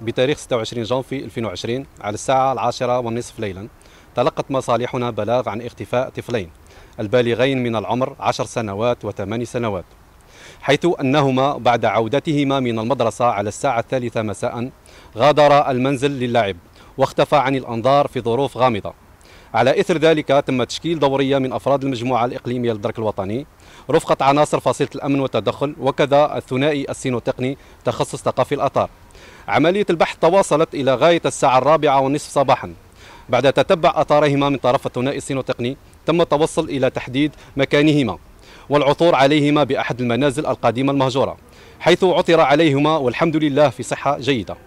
بتاريخ 26 جانفي 2020 على الساعة العاشرة والنصف ليلا تلقت مصالحنا بلاغ عن اختفاء طفلين البالغين من العمر 10 سنوات و8 سنوات حيث أنهما بعد عودتهما من المدرسة على الساعة الثالثة مساء غادرا المنزل للعب واختفى عن الأنظار في ظروف غامضة على إثر ذلك تم تشكيل دورية من أفراد المجموعة الإقليمية للدرك الوطني رفقة عناصر فصيلة الأمن والتدخل وكذا الثنائي السينوتقني تخصص ثقافي الأطار عملية البحث تواصلت إلى غاية الساعة الرابعة ونصف صباحا بعد تتبع أثارهما من طرف الثنائي السينوتقني تم التوصل إلى تحديد مكانهما والعثور عليهما بأحد المنازل القديمة المهجورة حيث عثر عليهما والحمد لله في صحة جيدة